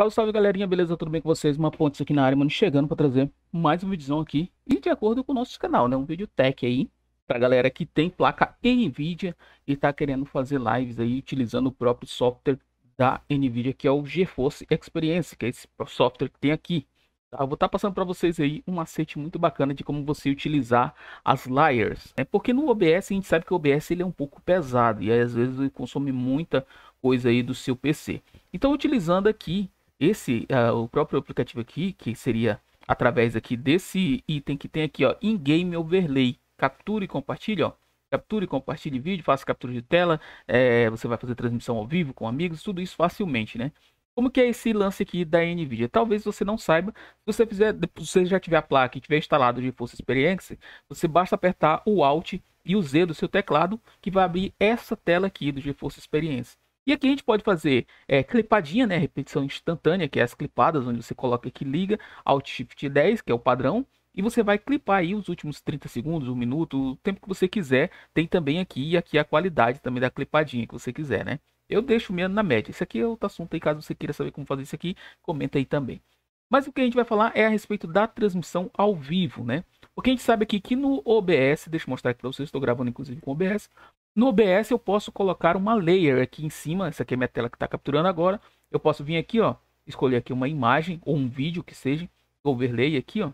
Salve, salve galerinha, beleza? Tudo bem com vocês? Uma ponte aqui na área, mano, chegando para trazer mais um vídeozão aqui e de acordo com o nosso canal, né? Um vídeo tech aí pra galera que tem placa NVIDIA e tá querendo fazer lives aí utilizando o próprio software da NVIDIA, que é o GeForce Experience, que é esse software que tem aqui. Tá? Eu vou estar tá passando para vocês aí um macete muito bacana de como você utilizar as layers. Né? Porque no OBS, a gente sabe que o OBS ele é um pouco pesado e aí, às vezes ele consome muita coisa aí do seu PC. Então utilizando aqui esse, uh, o próprio aplicativo aqui, que seria através aqui desse item que tem aqui, ó, in-game overlay, captura e compartilha, ó, capture, compartilhe vídeo, faça captura de tela, é, você vai fazer transmissão ao vivo com amigos, tudo isso facilmente, né? Como que é esse lance aqui da NVIDIA? Talvez você não saiba, se você, fizer, se você já tiver a placa e tiver instalado o GeForce Experience, você basta apertar o Alt e o Z do seu teclado, que vai abrir essa tela aqui do GeForce Experience. E aqui a gente pode fazer é, clipadinha, né? Repetição instantânea, que é as clipadas, onde você coloca aqui, liga, Alt Shift 10, que é o padrão, e você vai clipar aí os últimos 30 segundos, um minuto, o tempo que você quiser. Tem também aqui e aqui a qualidade também da clipadinha que você quiser, né? Eu deixo mesmo na média. Isso aqui é outro assunto aí, caso você queira saber como fazer isso aqui, comenta aí também. Mas o que a gente vai falar é a respeito da transmissão ao vivo, né? O que a gente sabe aqui que no OBS, deixa eu mostrar aqui para vocês, estou gravando inclusive com o OBS. No OBS eu posso colocar uma layer aqui em cima, essa aqui é minha tela que está capturando agora. Eu posso vir aqui, ó, escolher aqui uma imagem ou um vídeo que seja, overlay aqui, ó.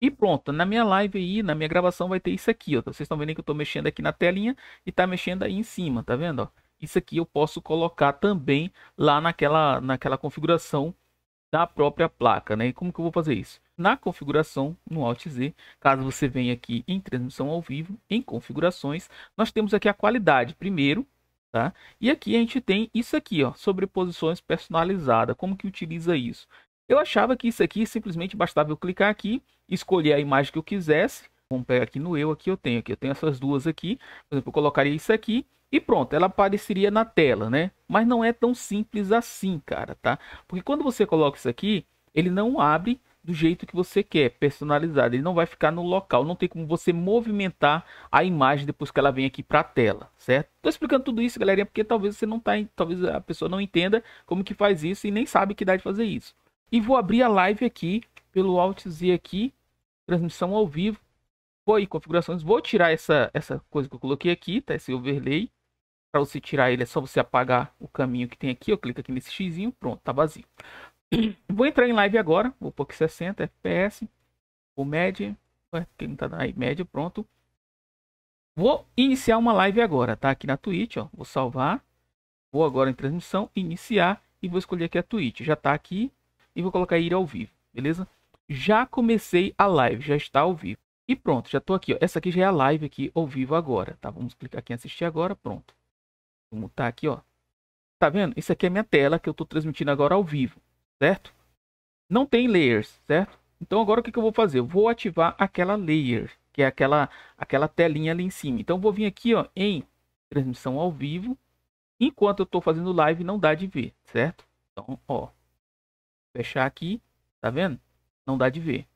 E pronto, na minha live aí, na minha gravação vai ter isso aqui, ó. Vocês estão vendo que eu estou mexendo aqui na telinha e está mexendo aí em cima, tá vendo, ó? Isso aqui eu posso colocar também lá naquela, naquela configuração da própria placa, né? E como que eu vou fazer isso? na configuração no Alt Z. Caso você venha aqui em transmissão ao vivo, em configurações, nós temos aqui a qualidade primeiro, tá? E aqui a gente tem isso aqui, ó, sobreposições personalizada. Como que utiliza isso? Eu achava que isso aqui simplesmente bastava eu clicar aqui, escolher a imagem que eu quisesse. Vamos pegar aqui no eu, aqui eu tenho aqui, eu tenho essas duas aqui. Por exemplo, eu colocaria isso aqui e pronto, ela apareceria na tela, né? Mas não é tão simples assim, cara, tá? Porque quando você coloca isso aqui, ele não abre do jeito que você quer, personalizado. Ele não vai ficar no local, não tem como você movimentar a imagem depois que ela vem aqui para a tela, certo? Tô explicando tudo isso, galerinha, porque talvez você não tá, talvez a pessoa não entenda como que faz isso e nem sabe que dá de fazer isso. E vou abrir a live aqui pelo Alt Z aqui, transmissão ao vivo. Vou aí configurações, vou tirar essa essa coisa que eu coloquei aqui, tá esse overlay. Para você tirar ele é só você apagar o caminho que tem aqui, eu clico aqui nesse xizinho, pronto, tá vazio. Vou entrar em live agora, vou pôr aqui 60 FPS, o médio, que não tá aí, médio, pronto. Vou iniciar uma live agora, tá? Aqui na Twitch, ó, vou salvar, vou agora em transmissão, iniciar e vou escolher aqui a Twitch, já tá aqui e vou colocar ir ao vivo, beleza? Já comecei a live, já está ao vivo. E pronto, já estou aqui. Ó. Essa aqui já é a live aqui ao vivo agora, tá? Vamos clicar aqui em assistir agora, pronto. Vou mutar aqui, ó. Tá vendo? Isso aqui é minha tela que eu estou transmitindo agora ao vivo certo? Não tem layers, certo? Então agora o que, que eu vou fazer? Eu vou ativar aquela layer, que é aquela, aquela telinha ali em cima. Então vou vir aqui ó, em transmissão ao vivo. Enquanto eu estou fazendo live, não dá de ver, certo? Então, ó, fechar aqui, tá vendo? Não dá de ver.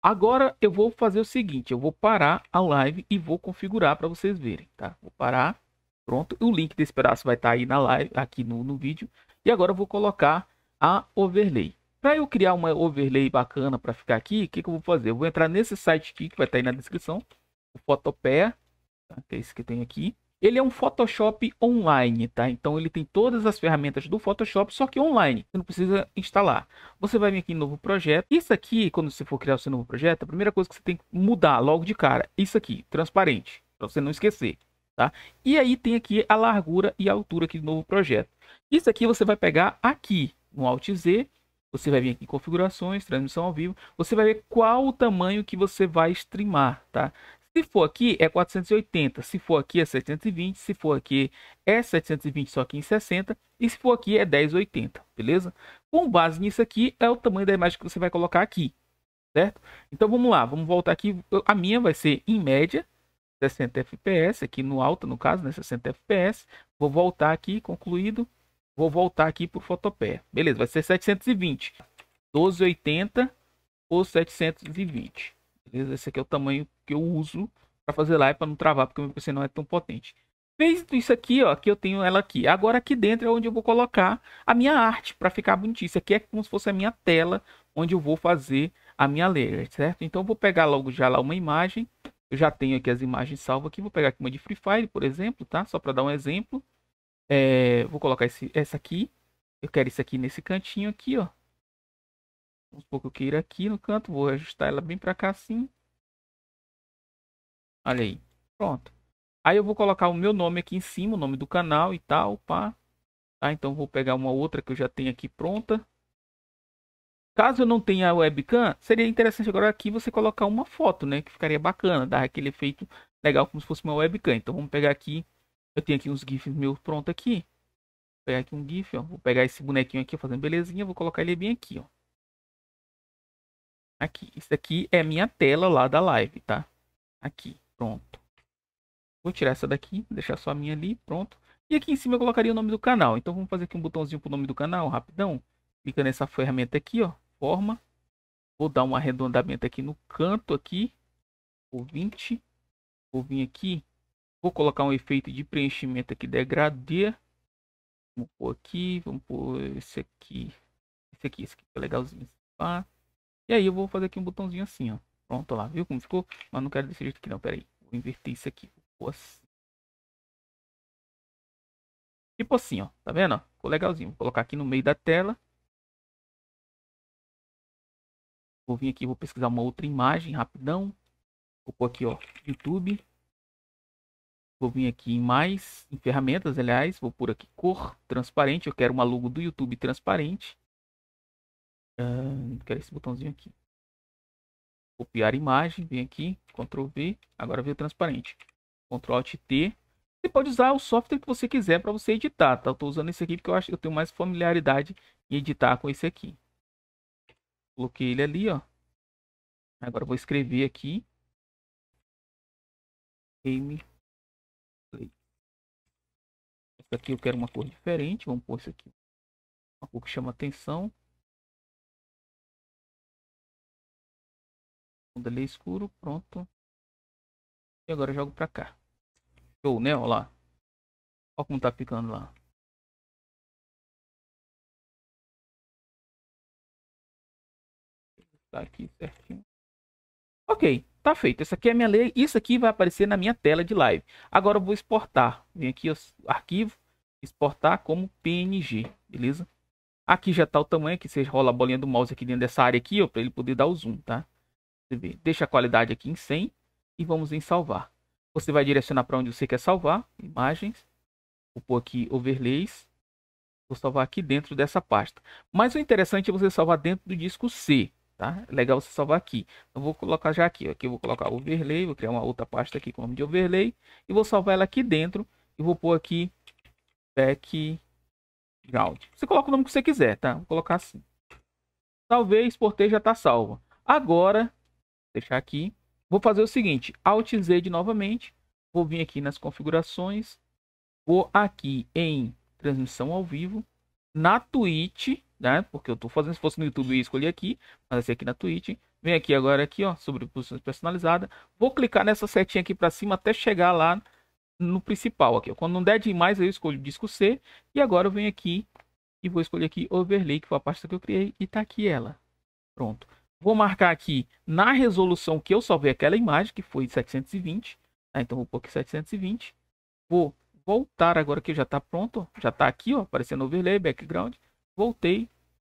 Agora eu vou fazer o seguinte, eu vou parar a live e vou configurar para vocês verem, tá? Vou parar, pronto. O link desse pedaço vai estar tá aí na live, aqui no, no vídeo. E agora eu vou colocar a overlay. Para eu criar uma overlay bacana para ficar aqui, o que, que, eu vou fazer? Eu vou entrar nesse site aqui que vai estar tá aí na descrição, o Photopea, tá? que é esse que tem aqui. Ele é um Photoshop online, tá? Então ele tem todas as ferramentas do Photoshop, só que online. Você não precisa instalar. Você vai vir aqui em novo projeto. Isso aqui, quando você for criar o seu novo projeto, a primeira coisa que você tem que mudar logo de cara, isso aqui, transparente, para você não esquecer. Tá? E aí tem aqui a largura e a altura aqui do novo projeto. Isso aqui você vai pegar aqui, no Alt Z, você vai vir aqui em configurações, transmissão ao vivo, você vai ver qual o tamanho que você vai streamar, tá? Se for aqui é 480, se for aqui é 720, se for aqui é 720 só que em 60 e se for aqui é 1080, beleza? Com base nisso aqui é o tamanho da imagem que você vai colocar aqui, certo? Então vamos lá, vamos voltar aqui, a minha vai ser em média 60 fps, aqui no alto no caso, né, 60 fps. Vou voltar aqui, concluído. Vou voltar aqui para o Photopea. Beleza, vai ser 720. 1280 ou 720. Beleza? Esse aqui é o tamanho que eu uso para fazer live para não travar, porque o meu PC não é tão potente. Fez isso aqui, ó, aqui eu tenho ela aqui. Agora aqui dentro é onde eu vou colocar a minha arte para ficar bonitinho. Isso aqui é como se fosse a minha tela onde eu vou fazer a minha layer, certo? Então vou pegar logo já lá uma imagem. Eu já tenho aqui as imagens salvas aqui. Vou pegar aqui uma de Free Fire, por exemplo, tá? Só para dar um exemplo. É, vou colocar esse, essa aqui. Eu quero isso aqui nesse cantinho aqui, ó. um pouco que queira aqui no canto. Vou ajustar ela bem pra cá assim. Olha aí. Pronto. Aí eu vou colocar o meu nome aqui em cima, o nome do canal e tal, pá. Tá, então vou pegar uma outra que eu já tenho aqui pronta. Caso eu não tenha webcam, seria interessante agora aqui você colocar uma foto, né? Que ficaria bacana, dar aquele efeito legal como se fosse uma webcam. Então vamos pegar aqui eu tenho aqui uns GIFs meus pronto aqui. Vou pegar aqui um GIF, ó. Vou pegar esse bonequinho aqui, fazendo belezinha. Vou colocar ele bem aqui, ó. Aqui. Isso aqui é minha tela lá da live, tá? Aqui. Pronto. Vou tirar essa daqui. Deixar só a minha ali. Pronto. E aqui em cima eu colocaria o nome do canal. Então vamos fazer aqui um botãozinho pro nome do canal, rapidão. Clica nessa ferramenta aqui, ó. Forma. Vou dar um arredondamento aqui no canto aqui. o 20. Vou vir aqui Vou colocar um efeito de preenchimento aqui, degradê. Vamos pôr aqui, vamos pôr esse aqui. Esse aqui, esse aqui é legalzinho. Assim, pá. E aí eu vou fazer aqui um botãozinho assim, ó. Pronto, lá, viu como ficou? Mas não quero desse jeito aqui não, pera aí. Vou inverter isso aqui. Vou assim. Tipo assim, ó. Tá vendo? Ficou legalzinho. Vou colocar aqui no meio da tela. Vou vir aqui, vou pesquisar uma outra imagem rapidão. Vou pôr aqui, ó, YouTube. Vou vir aqui em mais, em ferramentas, aliás, vou por aqui cor transparente. Eu quero uma logo do YouTube transparente. Uh, quero esse botãozinho aqui. Copiar imagem, vem aqui, Ctrl V, agora veio transparente. Ctrl Alt T. Você pode usar o software que você quiser para você editar, tá? Eu estou usando esse aqui porque eu acho que eu tenho mais familiaridade em editar com esse aqui. Coloquei ele ali, ó. Agora vou escrever aqui. Game Aqui eu quero uma cor diferente. Vamos pôr isso aqui. Uma cor que chama atenção. Um delay é escuro. Pronto. E agora eu jogo para cá. Show, né? Olha lá. Olha como tá ficando lá. Tá aqui certinho. Ok, tá feito. Essa aqui é a minha lei. Isso aqui vai aparecer na minha tela de live. Agora eu vou exportar. Vem aqui, ó, arquivo, exportar como PNG, beleza? Aqui já está o tamanho que você rola a bolinha do mouse aqui dentro dessa área aqui, ó, para ele poder dar o zoom, tá? Você vê. Deixa a qualidade aqui em 100 e vamos em salvar. Você vai direcionar para onde você quer salvar, imagens. Vou pôr aqui overlays. Vou salvar aqui dentro dessa pasta. Mas o interessante é você salvar dentro do disco C, tá? É legal você salvar aqui. Eu vou colocar já aqui, ó. aqui eu vou colocar overlay, vou criar uma outra pasta aqui com o nome de overlay e vou salvar ela aqui dentro e vou pôr aqui background. Você coloca o nome que você quiser, tá? Vou colocar assim. Talvez ter já está salvo. Agora, deixar aqui. Vou fazer o seguinte, Alt Z novamente. Vou vir aqui nas configurações. Vou aqui em transmissão ao vivo. Na Twitch, né? Porque eu estou fazendo, se fosse no YouTube eu escolhi aqui. Mas esse aqui na Twitch. Vem aqui agora aqui, ó, sobre posições personalizadas. Vou clicar nessa setinha aqui para cima até chegar lá no principal aqui. Quando não der demais, eu escolho o disco C. E agora eu venho aqui e vou escolher aqui Overlay, que foi a pasta que eu criei. E está aqui ela. Pronto. Vou marcar aqui na resolução que eu salvei aquela imagem, que foi 720. Tá? Né? Então vou pôr aqui 720. Vou voltar agora que já está pronto. Já está aqui, ó, aparecendo Overlay, Background. Voltei,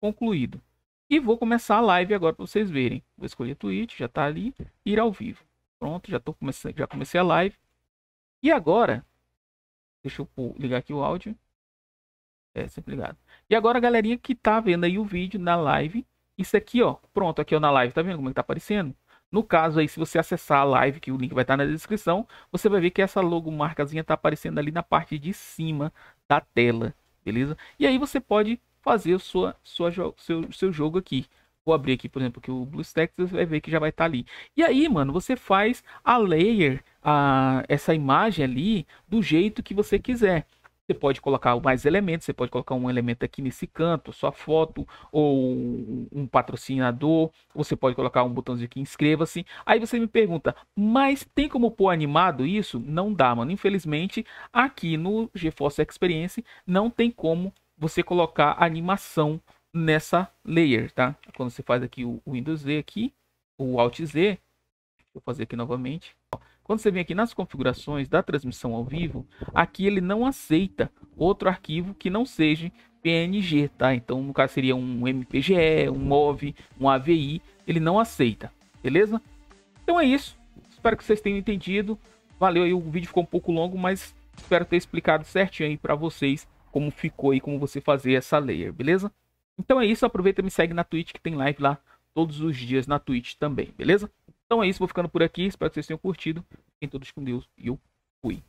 concluído. E vou começar a live agora para vocês verem. Vou escolher Twitch, já está ali. Ir ao vivo. Pronto, já, tô começando, já comecei a live. E agora, deixa eu ligar aqui o áudio. É, sempre ligado. E agora, galerinha que tá vendo aí o vídeo na live, isso aqui, ó, pronto, aqui ó, na live, tá vendo como é que tá aparecendo? No caso aí, se você acessar a live, que o link vai estar tá na descrição, você vai ver que essa logomarcazinha tá aparecendo ali na parte de cima da tela, beleza? E aí você pode fazer sua, sua, seu, seu jogo aqui. Vou abrir aqui, por exemplo, que o BlueStacks, você vai ver que já vai estar tá ali. E aí, mano, você faz a layer a, essa imagem ali do jeito que você quiser. Você pode colocar mais elementos, você pode colocar um elemento aqui nesse canto, sua foto, ou um patrocinador, você pode colocar um botãozinho aqui, inscreva-se. Aí você me pergunta, mas tem como pôr animado isso? Não dá, mano. Infelizmente, aqui no GeForce Experience não tem como você colocar animação nessa layer, tá? Quando você faz aqui o Windows Z aqui, o Alt Z, vou fazer aqui novamente, quando você vem aqui nas configurações da transmissão ao vivo, aqui ele não aceita outro arquivo que não seja PNG, tá? Então, no caso seria um MPGE, um MOV, um AVI, ele não aceita, beleza? Então é isso, espero que vocês tenham entendido. Valeu aí, o vídeo ficou um pouco longo, mas espero ter explicado certinho aí para vocês como ficou e como você fazer essa layer, beleza? Então é isso, aproveita e me segue na Twitch que tem live lá todos os dias na Twitch também, beleza? Então é isso, vou ficando por aqui. Espero que vocês tenham curtido. Fiquem todos com Deus e eu fui.